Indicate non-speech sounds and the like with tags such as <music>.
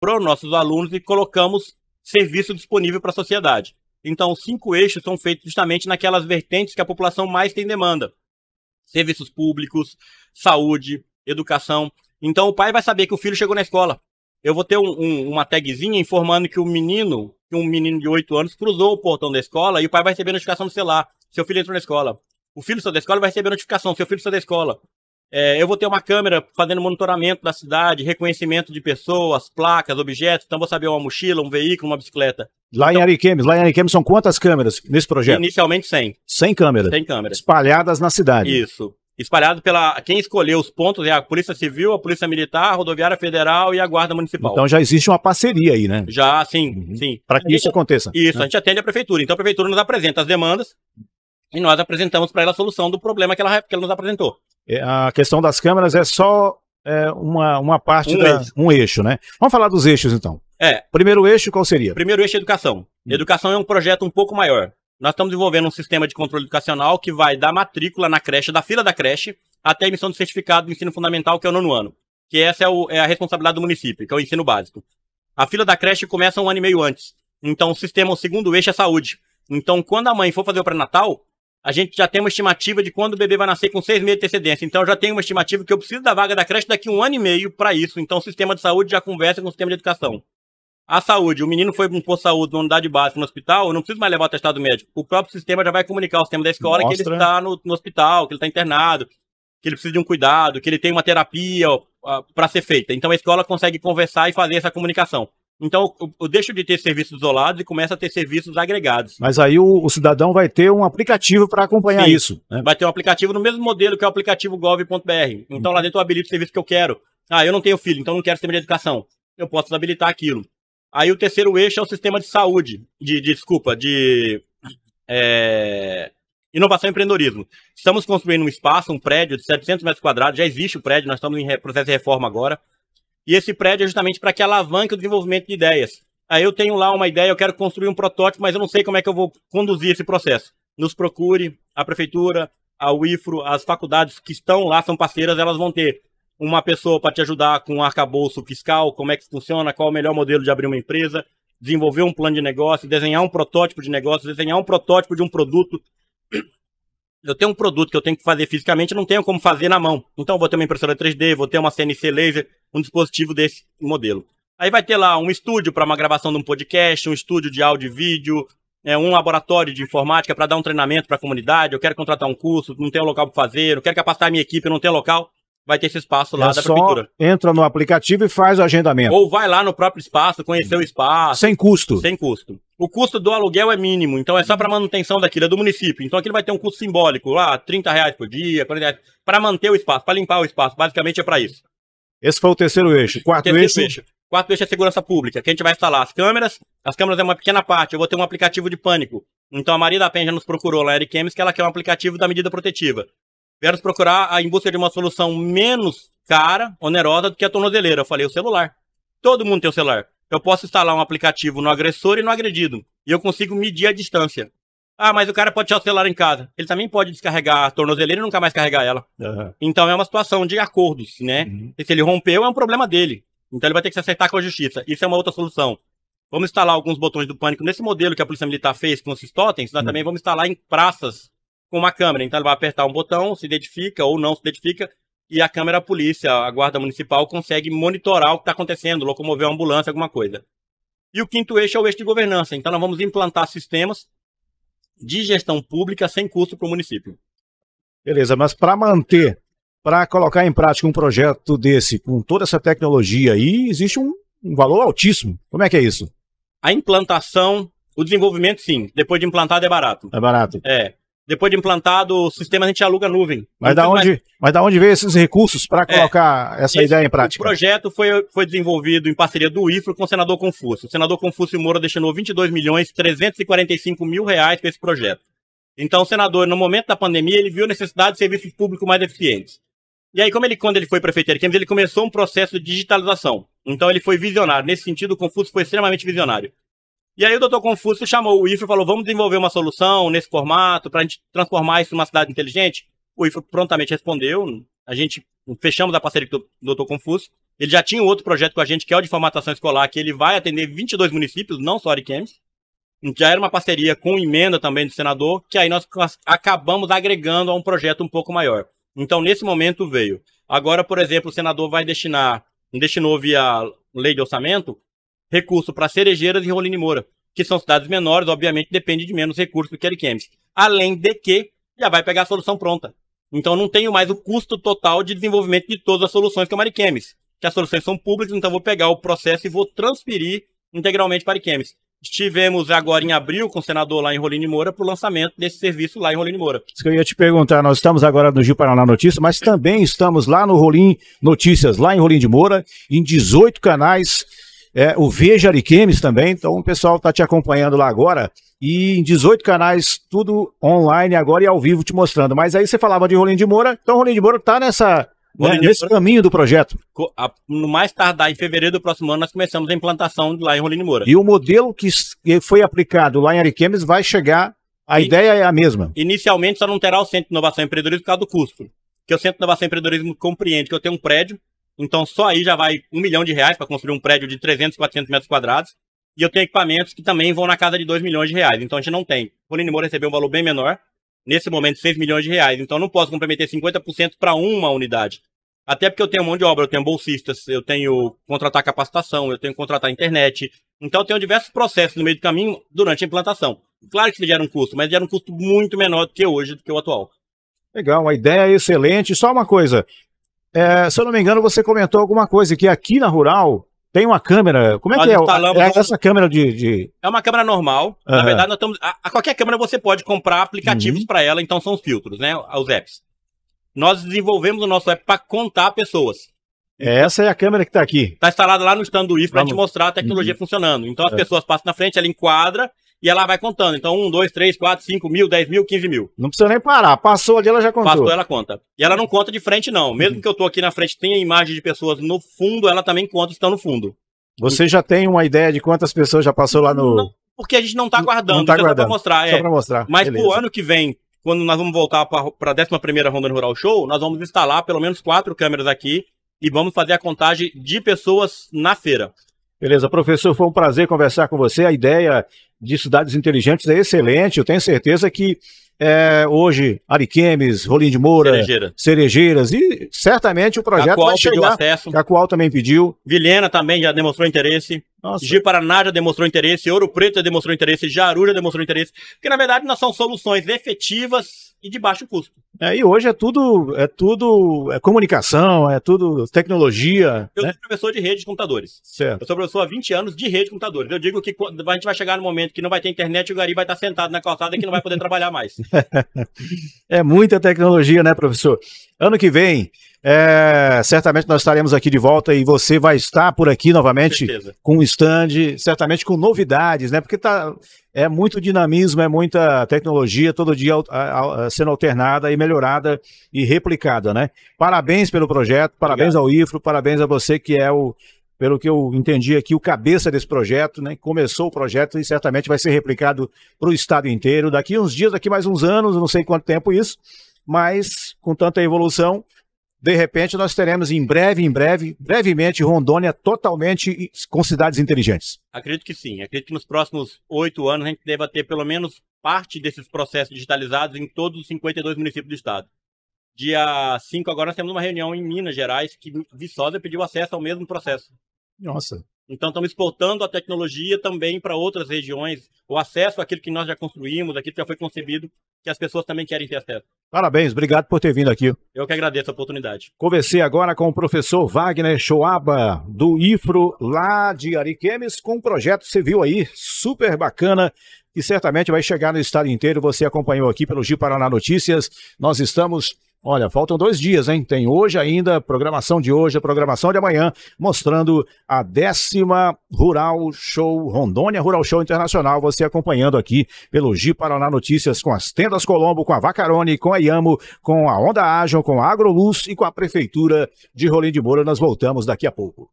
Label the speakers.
Speaker 1: para os nossos alunos e colocamos serviço disponível para a sociedade. Então, os cinco eixos são feitos justamente naquelas vertentes que a população mais tem demanda: serviços públicos, saúde, educação. Então, o pai vai saber que o filho chegou na escola. Eu vou ter um, um, uma tagzinha informando que o menino, um menino de 8 anos, cruzou o portão da escola e o pai vai receber notificação no celular: seu filho entrou na escola. O filho saiu da escola vai receber notificação: seu filho saiu da escola. É, eu vou ter uma câmera fazendo monitoramento da cidade, reconhecimento de pessoas, placas, objetos. Então vou saber uma mochila, um veículo, uma bicicleta.
Speaker 2: Lá então, em Ariquemes, lá em Ariquemes são quantas câmeras nesse projeto?
Speaker 1: Inicialmente 100.
Speaker 2: 100 câmeras. 100 câmeras. Espalhadas na cidade.
Speaker 1: Isso. Espalhado pela quem escolheu os pontos é a Polícia Civil, a Polícia Militar, a Rodoviária Federal e a Guarda Municipal. Então já
Speaker 2: existe uma parceria aí, né?
Speaker 1: Já, sim, uhum. sim. Para que gente, isso aconteça. Isso, né? a gente atende a prefeitura. Então a prefeitura nos apresenta as demandas, e nós apresentamos para ela a solução do problema que ela, que ela nos apresentou.
Speaker 2: É, a questão das câmeras é só é, uma, uma parte um da, eixo. um eixo, né? Vamos falar dos eixos então. É. Primeiro eixo, qual seria?
Speaker 1: Primeiro eixo é educação. Hum. Educação é um projeto um pouco maior. Nós estamos desenvolvendo um sistema de controle educacional que vai da matrícula na creche, da fila da creche, até a emissão do certificado do ensino fundamental, que é o nono ano. Que essa é, o, é a responsabilidade do município, que é o ensino básico. A fila da creche começa um ano e meio antes. Então, o sistema, o segundo eixo é saúde. Então, quando a mãe for fazer o pré-natal, a gente já tem uma estimativa de quando o bebê vai nascer com seis meses de antecedência. Então, já tem uma estimativa que eu preciso da vaga da creche daqui um ano e meio para isso. Então, o sistema de saúde já conversa com o sistema de educação. A saúde, o menino foi para um posto de saúde, uma unidade básica no hospital, eu não preciso mais levar o testado médico. O próprio sistema já vai comunicar ao sistema da escola Mostra. que ele está no, no, hospital, que ele está internado, que ele precisa de um cuidado, que ele tem uma terapia para ser feita. Então a escola consegue conversar e fazer essa comunicação. Então eu, deixo de ter serviços isolados e começo a ter serviços agregados.
Speaker 2: Mas aí o, o cidadão vai ter um aplicativo para acompanhar Sim, isso. Né?
Speaker 1: Vai ter um aplicativo no mesmo modelo que é o aplicativo gov.br. Então hum. lá dentro eu habilito o serviço que eu quero. Ah, eu não tenho filho, então não quero sistema de educação. Eu posso habilitar aquilo. Aí o terceiro eixo é o sistema de saúde, de, de desculpa, de é, inovação e empreendedorismo. Estamos construindo um espaço, um prédio de 700 metros quadrados, já existe o prédio, nós estamos em processo de reforma agora. E esse prédio é justamente para que alavanque o desenvolvimento de ideias. Aí eu tenho lá uma ideia, eu quero construir um protótipo, mas eu não sei como é que eu vou conduzir esse processo. Nos procure, a prefeitura, a UIFRO, as faculdades que estão lá, são parceiras, elas vão ter uma pessoa para te ajudar com o um arcabouço fiscal, como é que funciona, qual é o melhor modelo de abrir uma empresa, desenvolver um plano de negócio, desenhar um protótipo de negócio, desenhar um protótipo de um produto. Eu tenho um produto que eu tenho que fazer fisicamente, não tenho como fazer na mão. Então, vou ter uma impressora 3D, vou ter uma CNC laser, um dispositivo desse modelo. Aí vai ter lá um estúdio para uma gravação de um podcast, um estúdio de áudio e vídeo, é, um laboratório de informática para dar um treinamento para a comunidade. Eu quero contratar um curso, não tenho local para fazer, eu quero capacitar a minha equipe, não tenho local. Vai ter esse espaço lá é da só prefeitura.
Speaker 2: Entra no aplicativo e faz o agendamento. Ou
Speaker 1: vai lá no próprio espaço, conhecer o espaço. Sem custo. Sem custo. O custo do aluguel é mínimo, então é só para manutenção daquilo, é do município. Então aquilo vai ter um custo simbólico, lá, 30 reais por dia, 40 reais, para manter o espaço, para limpar o espaço. Basicamente é para isso.
Speaker 2: Esse foi o terceiro eixo. Quarto terceiro eixo... É eixo.
Speaker 1: Quarto eixo é segurança pública, que a gente vai instalar as câmeras. As câmeras é uma pequena parte. Eu vou ter um aplicativo de pânico. Então a Maria da Penha nos procurou lá, Eric Emes, que ela quer um aplicativo da medida protetiva. Vieram procurar a, em busca de uma solução menos cara, onerosa, do que a tornozeleira. Eu falei, o celular. Todo mundo tem o celular. Eu posso instalar um aplicativo no agressor e no agredido. E eu consigo medir a distância. Ah, mas o cara pode deixar o celular em casa. Ele também pode descarregar a tornozeleira e nunca mais carregar ela. Uhum. Então é uma situação de acordos, né? Uhum. se ele rompeu, é um problema dele. Então ele vai ter que se acertar com a justiça. Isso é uma outra solução. Vamos instalar alguns botões do pânico nesse modelo que a Polícia Militar fez com os totens. Nós uhum. também vamos instalar em praças com uma câmera. Então ele vai apertar um botão, se identifica ou não se identifica, e a câmera a polícia, a guarda municipal, consegue monitorar o que está acontecendo, locomover a ambulância, alguma coisa. E o quinto eixo é o eixo de governança. Então nós vamos implantar sistemas de gestão pública sem custo para o município.
Speaker 2: Beleza, mas para manter, para colocar em prática um projeto desse, com toda essa tecnologia aí, existe um, um valor altíssimo. Como é que é isso?
Speaker 1: A implantação, o desenvolvimento, sim. Depois de implantado, é barato. É barato. É. Depois de implantado o sistema, a gente aluga nuvem. Mas da,
Speaker 2: então, onde, mais... mas da onde veio esses recursos para é. colocar é, essa esse, ideia em tipo prática? O
Speaker 1: projeto foi, foi desenvolvido em parceria do IFRO com o senador Confúcio. O senador Confúcio Moura destinou 22 milhões 345 mil reais para esse projeto. Então, o senador, no momento da pandemia, ele viu a necessidade de serviços públicos mais eficientes. E aí, como ele, quando ele foi prefeito de ele começou um processo de digitalização. Então, ele foi visionário. Nesse sentido, o Confúcio foi extremamente visionário. E aí o doutor Confúcio chamou o IFRO e falou, vamos desenvolver uma solução nesse formato para a gente transformar isso numa cidade inteligente? O IFRO prontamente respondeu, a gente fechamos a parceria com o doutor Confúcio, ele já tinha um outro projeto com a gente, que é o de formatação escolar, que ele vai atender 22 municípios, não só Ariquemes. Já era uma parceria com emenda também do senador, que aí nós acabamos agregando a um projeto um pouco maior. Então, nesse momento veio. Agora, por exemplo, o senador vai destinar, destinou via lei de orçamento, recurso para Cerejeiras e Rolim de Moura, que são cidades menores, obviamente depende de menos recursos do que Ariquemes. Além de que já vai pegar a solução pronta. Então não tenho mais o custo total de desenvolvimento de todas as soluções que é o Mariquemes. Que as soluções são públicas, então vou pegar o processo e vou transferir integralmente para Ariquemes. Estivemos agora em abril com o senador lá em Rolim de Moura para o lançamento desse serviço lá em Rolim de Moura.
Speaker 2: Isso que eu ia te perguntar, nós estamos agora no Gil Paraná Notícias, mas também estamos lá no Rolim Notícias, lá em Rolim de Moura, em 18 canais é, o Veja Ariquemes também, então o pessoal está te acompanhando lá agora. E em 18 canais, tudo online agora e ao vivo te mostrando. Mas aí você falava de Rolim de Moura, então Rolim de Moura está nessa, né, nesse Moura, caminho do projeto.
Speaker 1: No mais tardar em fevereiro do próximo ano, nós começamos a implantação lá em Rolim de Moura. E
Speaker 2: o modelo que foi aplicado lá em Ariquemes vai chegar, a e, ideia é a mesma.
Speaker 1: Inicialmente só não terá o Centro de Inovação e Empreendedorismo por causa do custo. Que o Centro de Inovação e Empreendedorismo compreende que eu tenho um prédio, então só aí já vai um milhão de reais para construir um prédio de 300, 400 metros quadrados. E eu tenho equipamentos que também vão na casa de 2 milhões de reais. Então a gente não tem. O Moura recebeu um valor bem menor, nesse momento 6 milhões de reais. Então eu não posso comprometer 50% para uma unidade. Até porque eu tenho um monte de obra, eu tenho bolsistas, eu tenho contratar capacitação, eu tenho contratar internet. Então eu tenho diversos processos no meio do caminho durante a implantação. Claro que isso gera um custo, mas gera um custo muito menor do que hoje, do que o atual.
Speaker 2: Legal, a ideia é excelente. Só uma coisa, é, se eu não me engano, você comentou alguma coisa que aqui na Rural tem uma câmera. Como é Nós que é? é essa câmera de, de,
Speaker 1: É uma câmera normal. Uhum. Na verdade, nós estamos. A, a, qualquer câmera você pode comprar aplicativos uhum. para ela, então são os filtros, né? Os apps. Nós desenvolvemos o nosso app para contar pessoas.
Speaker 2: É, essa é a câmera que está aqui.
Speaker 1: Está instalada lá no stand do IF para te mostrar a tecnologia uhum. funcionando. Então as é. pessoas passam na frente, ela enquadra e ela vai contando. Então, um, dois, três, quatro, cinco
Speaker 2: mil, dez mil, quinze mil. Não precisa nem parar. Passou ali, ela já contou. Passou, ela
Speaker 1: conta. E ela não conta de frente, não. Mesmo uhum. que eu estou aqui na frente, tem a imagem de pessoas no fundo, ela também conta que estão no fundo.
Speaker 2: Você e... já tem uma ideia de quantas pessoas já passou lá no. Não,
Speaker 1: porque a gente não está tá guardando, não está guardando. só para mostrar. é. mostrar. Mas para o ano que vem, quando nós vamos voltar para a 11 Ronda Rural Show, nós vamos instalar pelo menos quatro câmeras aqui e vamos fazer a contagem de pessoas na feira.
Speaker 2: Beleza, professor, foi um prazer conversar com você. A ideia de cidades inteligentes é excelente. Eu tenho certeza que é, hoje Ariquemes, Rolim de Moura, Cerejeira. Cerejeiras e certamente o projeto Cacoal vai chegar.
Speaker 1: Acesso. Cacoal também pediu. Vilhena também já demonstrou interesse. Nossa. Gi Paraná já demonstrou interesse, Ouro Preto já demonstrou interesse, Jaru já demonstrou interesse, porque na verdade nós são soluções efetivas e de baixo custo. É, e hoje
Speaker 2: é tudo, é tudo, é comunicação, é tudo tecnologia. Eu
Speaker 1: né? sou professor de rede de computadores. Certo. Eu sou professor há 20 anos de rede de computadores. Eu digo que a gente vai chegar no momento que não vai ter internet e o Gari vai estar sentado na calçada e que não vai poder trabalhar mais.
Speaker 2: <laughs> é muita tecnologia, né, professor? Ano que vem, é, certamente nós estaremos aqui de volta e você vai estar por aqui novamente com, o um stand, certamente com novidades, né? Porque tá, é muito dinamismo, é muita tecnologia todo dia sendo alternada e melhorada e replicada, né? Parabéns pelo projeto, parabéns Obrigado. ao IFRO, parabéns a você que é o, pelo que eu entendi aqui, o cabeça desse projeto, né? Começou o projeto e certamente vai ser replicado para o estado inteiro. Daqui uns dias, daqui mais uns anos, não sei quanto tempo isso, mas com tanta evolução, de repente nós teremos em breve, em breve, brevemente, Rondônia totalmente com cidades inteligentes.
Speaker 1: Acredito que sim. Acredito que nos próximos oito anos a gente deva ter pelo menos parte desses processos digitalizados em todos os 52 municípios do estado. Dia 5 agora nós temos uma reunião em Minas Gerais que Viçosa pediu acesso ao mesmo processo. Nossa. Então, estamos exportando a tecnologia também para outras regiões, o acesso àquilo que nós já construímos, aquilo que já foi concebido, que as pessoas também querem ter acesso.
Speaker 2: Parabéns, obrigado por ter vindo aqui.
Speaker 1: Eu que agradeço a oportunidade.
Speaker 2: Conversei agora com o professor Wagner Choaba, do IFRO, lá de Ariquemes, com um projeto que você viu aí, super bacana, que certamente vai chegar no estado inteiro. Você acompanhou aqui pelo Gil Paraná Notícias. Nós estamos Olha, faltam dois dias, hein? Tem hoje ainda, programação de hoje, a programação de amanhã, mostrando a décima Rural Show Rondônia, Rural Show Internacional. Você acompanhando aqui pelo G Paraná Notícias com as tendas Colombo, com a Vacarone, com a Iamo, com a Onda Ágil, com a Agroluz e com a Prefeitura de Rolim de Moura. Nós voltamos daqui a pouco.